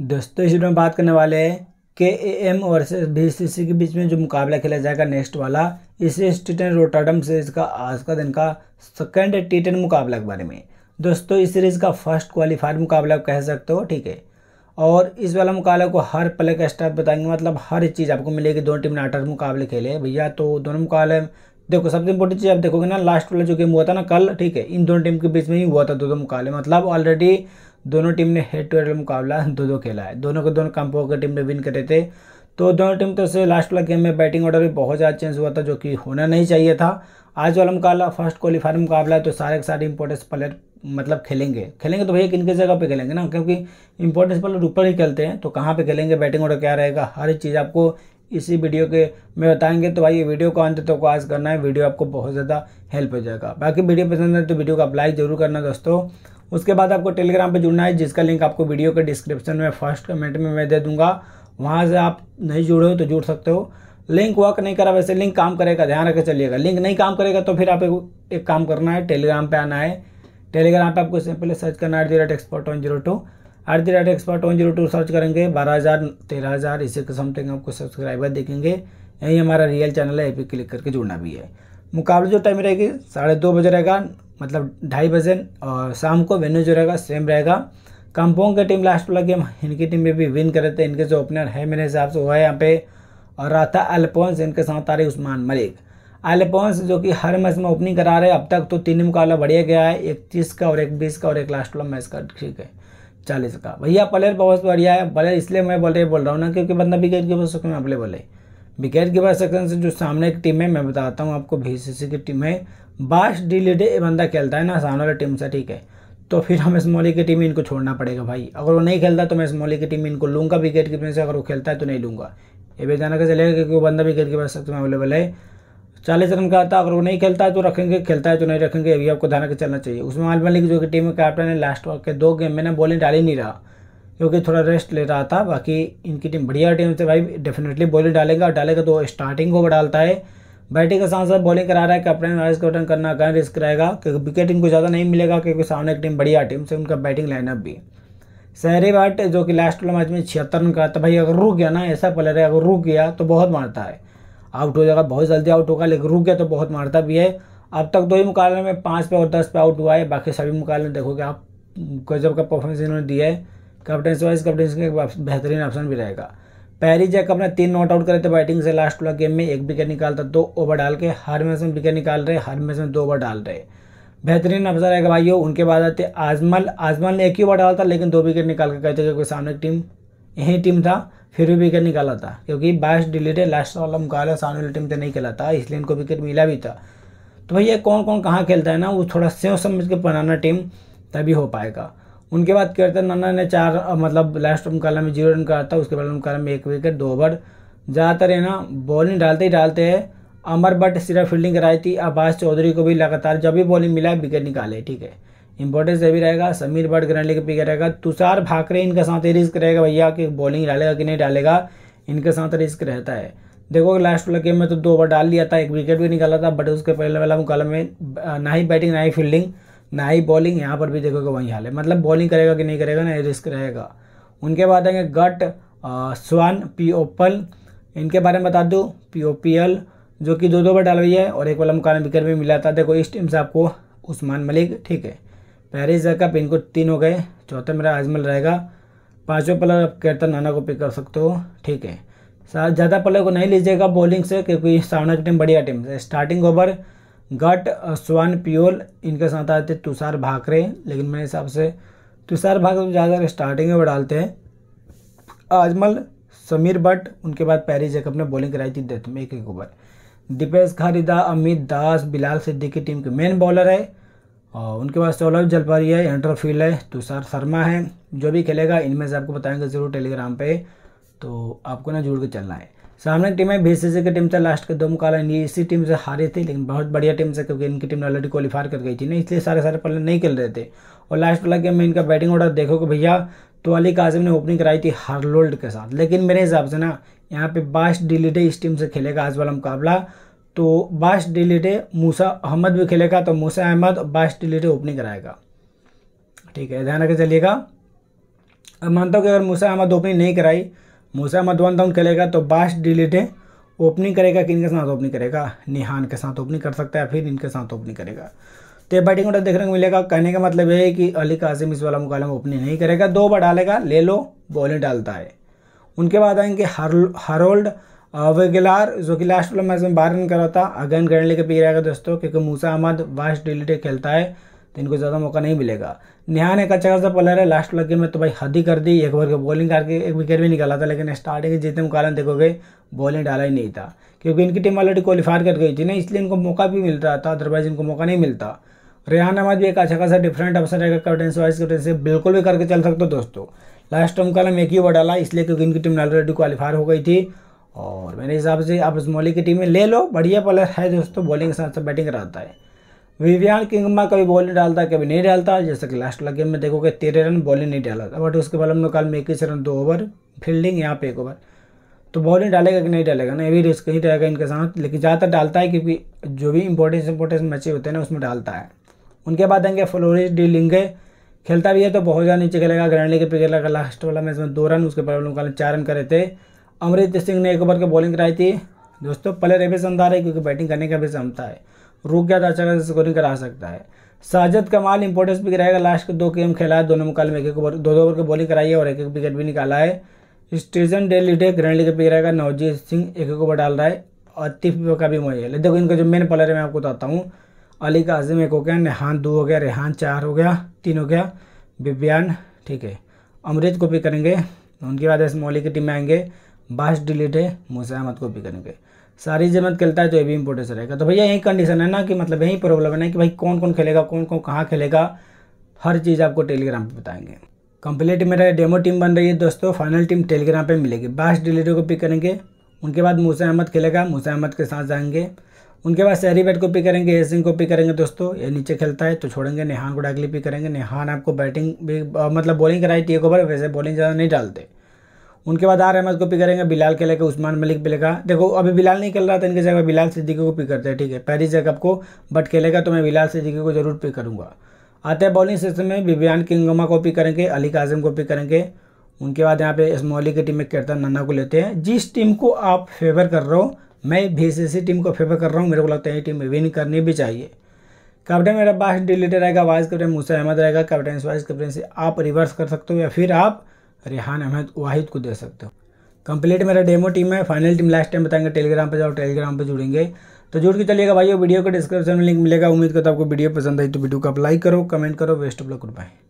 दोस्तों इस वीडियो में बात करने वाले हैं K A M versus B C C के बीच में जो मुकाबला खेला जाएगा नेक्स्ट वाला इसे इस टी टेन रोटाडम सीरीज का आज का दिन का सेकेंड टी टेन मुकाबला के बारे में दोस्तों इस सीरीज़ का फर्स्ट क्वालिफायर मुकाबला कह सकते हो ठीक है और इस वाला मुकाबला को हर प्ले का स्टार्ट बताएंगे मतलब हर चीज़ आपको मिलेगी दोनों टीम ने आठ मुकाबले खेले भैया तो दोनों मुकाबले देखो सबसे इंपॉर्टेंट चीज़ आप देखोगे ना लास्ट वाला जो गेम हुआ था ना कल ठीक है इन दोनों टीम के बीच में ही हुआ था दो दो मुकाबले मतलब ऑलरेडी दोनों टीम ने हेड टू हेड मुकाबला दो दो खेला है दोनों के दोनों कंपो की टीम ने विन करे थे तो दोनों टीम तो से लास्ट वाला गेम में बैटिंग ऑर्डर भी बहुत ज़्यादा चेंज हुआ था जो कि होना नहीं चाहिए था आज वाला मुकाबला फर्स्ट क्वालिफायर मुकाबला है तो सारे के सारे इम्पोर्टेंस प्लेयर मतलब खेलेंगे खेलेंगे तो भैया किन किस जगह पे खेलेंगे ना क्योंकि इंपॉर्टेंस प्लेयर ऊपर ही खेलते हैं तो कहाँ पे खेलेंगे बैटिंग ऑर्डर क्या रहेगा हर चीज़ आपको इसी वीडियो के में बताएंगे तो भाई ये वीडियो को अंत तक तो आज करना है वीडियो आपको बहुत ज़्यादा हेल्प हो जाएगा बाकी वीडियो पसंद है तो वीडियो को आप लाइक जरूर करना दोस्तों उसके बाद आपको टेलीग्राम पर जुड़ना है जिसका लिंक आपको वीडियो के डिस्क्रिप्शन में फर्स्ट कमेंट में मैं दे दूँगा वहाँ से आप नहीं जुड़े हो तो जुड़ सकते हो लिंक वर्क नहीं करा वैसे लिंक काम करेगा ध्यान रखे चलिएगा लिंक नहीं काम करेगा तो फिर आप एक, काम करना है टेलीग्राम पर आना है टेलीग्राम पर आपको सिंपली सर्च करना है zero export one zero two eight the rate expert one zero two search करेंगे बारह हज़ार तेरह हज़ार इसी के समथिंग आपको सब्सक्राइबर देखेंगे यही हमारा रियल चैनल है ए पे क्लिक करके जुड़ना भी है मुकाबला जो टाइम रहेगी साढ़े दो बजे रहेगा मतलब ढाई बजे और शाम को वेन्यू जो रहेगा सेम रहेगा कंपोंग की टीम लास्ट वाला गेम इनकी टीम में भी विन करे थे इनके जो ओपनर है मेरे हिसाब से वो है यहाँ पे और रहा था अल्पोंस इनके साथ आ रहे उस्मान मलिक अल्पोंस जो कि हर मैच में ओपनिंग करा रहे अब तक तो तीन मुकाबला बढ़िया गया है एक तीस का और एक बीस का और एक लास्ट वाला मैच का ठीक है चालीस का भैया प्लेयर बहुत बढ़िया है प्लेयर इसलिए मैं बोले बोल रहा हूँ ना क्योंकि बंदा विकेट कीपर सेक्शन में अवेलेबल है विकेट कीपर सेक्शन से जो सामने की टीम है मैं बताता हूँ आपको बी की टीम है बास ये बंदा खेलता है ना सामने वाली टीम से ठीक है तो फिर हम स्मॉली की टीम इनको छोड़ना पड़ेगा भाई अगर वो नहीं खेलता तो मैं स्मॉली की टीम इनको लूँगा विकेट कीपर से अगर वो खेलता है तो नहीं लूँगा ये भी जाना चलेगा क्योंकि वो बंदा विकेट कीपर सेक्शन में अवेलेबल है चालीस रन का आता अगर वो नहीं खेलता है तो रखेंगे खेलता है तो नहीं रखेंगे अभी आपको ध्यान रखकर चलना चाहिए उसमें आल मलिक जो कि टीम में कैप्टन है लास्ट के दो गेम मैंने बॉलिंग डाल ही नहीं रहा क्योंकि थोड़ा रेस्ट ले रहा था बाकी इनकी टीम बढ़िया टीम से भाई डेफिनेटली बॉलिंग डालेंगे और डालेगा तो स्टार्टिंग को डालता है बैटिंग के साथ साथ बॉलिंग करा रहा है कैप्टन वाइस कैप्टन करना कहीं रिस्क रहेगा क्योंकि विकेट इनको ज़्यादा नहीं मिलेगा क्योंकि सामने की टीम बढ़िया टीम से उनका बैटिंग लाइनअप भी सहरी भट्ट जो कि लास्ट वाला मैच में छिहत्तर रन का था भाई अगर रुक गया ना ऐसा प्लेयर है अगर रुक गया तो बहुत मारता है आउट हो जाएगा बहुत जल्दी आउट होगा लेकिन रुक गया तो बहुत मारता भी है अब तक दो ही मुकाबले में पाँच पे और दस पे आउट हुआ है बाकी सभी मुकाबले देखोगे आप गजब का परफॉर्मेंस इन्होंने दिया है कैप्टन वाइज कैप्टन का बेहतरीन ऑप्शन भी रहेगा पैरी जैकब ने तीन नॉट आउट करे थे बैटिंग से लास्ट वाला गेम में एक विकेट निकालता दो ओवर डाल के हर मैच में विकेट निकाल रहे हर मैच में दो ओवर डाल रहे बेहतरीन अफसर रहेगा भाइयों उनके बाद आते आजमल आजमल ने एक ही ओवर डाला था लेकिन दो विकेट निकाल कर कहते थे कोई सामने की टीम यही टीम था फिर भी विकेट निकाला था क्योंकि बायस है लास्ट वाला मुकाबले सामने वाली टीम से नहीं खेला था इसलिए इनको विकेट मिला भी था तो भैया कौन कौन कहाँ खेलता है ना वो थोड़ा सेव समझ के बनाना टीम तभी हो पाएगा उनके बाद कीर्तन नन्ना ने चार मतलब लास्ट मुकाबला में जीरो रन करा था उसके बाद मुकाबला में एक विकेट दो ओवर ज़्यादातर है ना बॉलिंग डालते ही डालते हैं अमर भट्ट सिर्फ फील्डिंग कराई थी अब्बास चौधरी को भी लगातार जब भी बॉलिंग मिला विकेट निकाले ठीक है इंपॉर्टेंस अभी रहेगा Sameer but grand league pick रहेगा तुषार भाकरे इनके साथ रिस्क रहेगा भैया कि बॉलिंग डालेगा कि नहीं डालेगा इनके साथ रिस्क रहता है देखो लास्ट वाला गेम में तो दो ओवर डाल लिया था एक विकेट भी निकाला था बट उसके पहले वाला मुकाबले में ना ही बैटिंग ना ही फील्डिंग ना ही बॉलिंग यहाँ पर भी देखोगे वहीं हाल है मतलब बॉलिंग करेगा कि नहीं करेगा ना रिस्क रहेगा उनके बाद आएंगे गट स्वान पी ओपल इनके बारे में बता दूँ पी ओ पी एल जो कि दो दो ओवर डाल रही है और एक वाला मुकाबला विकेट भी मिला था देखो इस टीम से आपको उस्मान मलिक ठीक है पैरिस पिन इनको तीन हो गए चौथा मेरा आजमल रहेगा पाँचों पलर आप कैरता नाना को पिक कर सकते हो ठीक है ज़्यादा पलर को नहीं लीजिएगा बॉलिंग से क्योंकि सामना की टीम बढ़िया टीम है स्टार्टिंग ओवर गट स्वान पियोल इनके साथ आते तुषार भाकरे लेकिन मेरे हिसाब से तुषार भाकर ज़्यादातर स्टार्टिंग ओवर डालते हैं आजमल समीर भट्ट उनके बाद पैरिस जैकअप ने बॉलिंग कराई थी डेथ में एक एक ओवर दीपेश खारिदा अमित दास बिलाल सिद्दीकी टीम के मेन बॉलर है और उनके पास सौलभ तो जलपारी है इंटरफील्ड है तुषार तो शर्मा है जो भी खेलेगा इनमें से आपको बताएंगे ज़रूर टेलीग्राम पे तो आपको ना जुड़ के चलना है सामने की टीम है बीसीसी की टीम से लास्ट के दो मुकाबला इंडिया इसी टीम से हारे थे लेकिन बहुत बढ़िया टीम से क्योंकि इनकी टीम ने ऑलरेडी क्वालीफायर कर गई थी ना इसलिए सारे सारे पल्ले नहीं खेल रहे थे और लास्ट वाला गेम में इनका बैटिंग ऑर्डर देखोगे भैया तो अली काजिम ने ओपनिंग कराई थी हार्लोल्ड के साथ लेकिन मेरे हिसाब से ना यहाँ पे बास्ट डिलीडे इस टीम से खेलेगा आज वाला मुकाबला तो बाश डिलीडे मूसा अहमद भी खेलेगा तो मूसा अहमद बाश डिलीडे ओपनिंग कराएगा ठीक है ध्यान रखे चलिएगा अब मानता हूँ कि अगर मूसा अहमद ओपनिंग नहीं कराई मूसा अहमद वन डाउन खेलेगा तो बाश डिलीडे ओपनिंग करेगा किन के साथ ओपनिंग करेगा निहान के साथ ओपनिंग कर सकता है फिर इनके साथ ओपनिंग करेगा तो ये बैटिंग ऑर्डर देखने को मिलेगा कहने का मतलब ये है कि अली कासिम इस वाला मुकाबला में ओपनिंग नहीं करेगा दो बार डालेगा ले लो बॉलिंग डालता है उनके बाद आएंगे हर हरोल्ड वगिलार जो कि लास्ट वाला मैच में बारह रन करा था अगेन ग्रैंड लेकर पी रहेगा दोस्तों क्योंकि मूसा अहमद वास्ट डिलीटे खेलता है तो इनको ज़्यादा मौका नहीं मिलेगा निहान एक अच्छा खासा प्लेयर है लास्ट वाला गेम में तो भाई हद ही कर दी एक बार के बॉलिंग करके एक विकेट भी निकाला था लेकिन स्टार्टिंग के जितने कारण देखोगे बॉलिंग डाला ही नहीं था क्योंकि इनकी टीम ऑलरेडी क्वालिफायर कर गई थी ना इसलिए इनको मौका भी मिल रहा था अदरवाइज इनको मौका नहीं मिलता रेहान अहमद भी एक अच्छा खासा डिफरेंट अवसर रहेगा कैप्टन से वाइस कैप्टन से बिल्कुल भी करके चल सकते हो दोस्तों लास्ट टर्म का नाम एक ही ओवर डाला इसलिए क्योंकि इनकी टीम ऑलरेडी क्वालिफायर हो गई थी और मेरे हिसाब से आप इस मौली की टीम में ले लो बढ़िया बॉलर है दोस्तों बॉलिंग के साथ साथ बैटिंग कराता है विवियान किंगमा कभी बॉलिंग डालता है कभी नहीं डालता जैसे कि लास्ट वाला गेम में देखोगे तेरह रन बॉलिंग नहीं डाला था बट उसके बाद हम लोग कल में इक्कीस रन दो ओवर फील्डिंग यहाँ पे एक ओवर तो बॉलिंग डालेगा कि नहीं डालेगा ना ये भी रिस्क ही रहेगा इनके साथ लेकिन ज़्यादातर डालता है क्योंकि जो भी इंपॉर्टेंस इंपॉर्टेंस मैचे होते हैं ना उसमें डालता है उनके बाद आएंगे फ्लोरिस डी लिंगे खेलता भी है तो बहुत ज़्यादा नीचे खेलेगा ग्रैंड लीग पे खेला लास्ट वाला मैच में दो रन उसके बाद हम लोग चार रन करे थे अमृत सिंह ने एक ओवर की बॉलिंग कराई थी दोस्तों प्लेयर ये भी शानदार है क्योंकि बैटिंग करने का भी क्षमता है रुक गया तो अच्छा स्कोरिंग करा सकता है साजद कमाल इंपोर्टेंस भी रहेगा लास्ट के दो गेम खेला है दोनों मुकाबले में एक एक ओवर दो दो ओवर की बॉलिंग कराई है और एक एक विकेट भी निकाला है स्टेजन डेली डे ग्रैंड लीग पिक रहेगा नवजीत सिंह एक एक ओवर डाल रहा है तिफ का भी मुझे देखो इनका जो मेन प्लेयर है मैं आपको बताता हूँ अली का काजिम एक हो गया नेहान दो हो गया रेहान चार हो गया तीन हो गया बिब्यान ठीक है अमृत को भी करेंगे उनके बाद इस मौली की टीम में आएंगे बास डिलीट है मूसा अहमद को भी करेंगे सारी जमत खेलता है तो ये भी इम्पोर्टेंस रहेगा तो भैया यही कंडीशन है ना कि मतलब यही प्रॉब्लम है ना कि भाई कौन कौन खेलेगा कौन कौन कहाँ खेलेगा हर चीज़ आपको टेलीग्राम पर बताएंगे कंप्लीट मेरा डेमो टीम बन रही है दोस्तों फाइनल टीम टेलीग्राम पे मिलेगी बास डिलीट को पिक करेंगे उनके बाद मूसा अहमद खेलेगा मूसा अहमद के साथ जाएंगे उनके बाद शहरी बैट को पिक करेंगे ए सिंह को पिक करेंगे दोस्तों ये नीचे खेलता है तो छोड़ेंगे नेहान को डाकली पिक करेंगे नेहान आपको बैटिंग भी मतलब बॉलिंग कराई टी एक ओवर वैसे बॉलिंग ज़्यादा नहीं डालते उनके बाद आर अहमद को पिक करेंगे बिलाल के लेकर उस्मान मलिक पे देखो अभी बिलाल नहीं खेल रहा था तो इनके जगह बिलाल सिद्दीकी को पिक करते हैं ठीक है पहली जगह आपको बट खेलेगा तो मैं बिलाल सिद्दीकी को जरूर पिक करूँगा आते हैं बॉलिंग सिस्टम में विवियान किंगमा को पिक करेंगे अली काजम को पिक करेंगे उनके बाद यहाँ पे इस्मोली की टीम में कीर्तन नन्ना को लेते हैं जिस टीम को आप फेवर कर रहे हो मैं भी टीम को फेवर कर रहा हूँ मेरे को लगता है ये टीम विन करनी भी चाहिए कैप्टन मेरा बास डिलीटर रहेगा वाइस कैप्टन मूसा अहमद रहेगा कैप्टन वाइस कैप्टन से आप रिवर्स कर सकते हो या फिर आप रेहान अहमद वाहिद को दे सकते हो कंप्लीट मेरा डेमो टीम है फाइनल टीम लास्ट टाइम बताएंगे टेलीग्राम पर जाओ टेलीग्राम पर जुड़ेंगे तो जुड़ के चलिएगा भाई वीडियो के डिस्क्रिप्शन में लिंक मिलेगा उम्मीद करता आपको वीडियो पसंद आई तो वीडियो को आप लाइक करो कमेंट करो best of luck good bye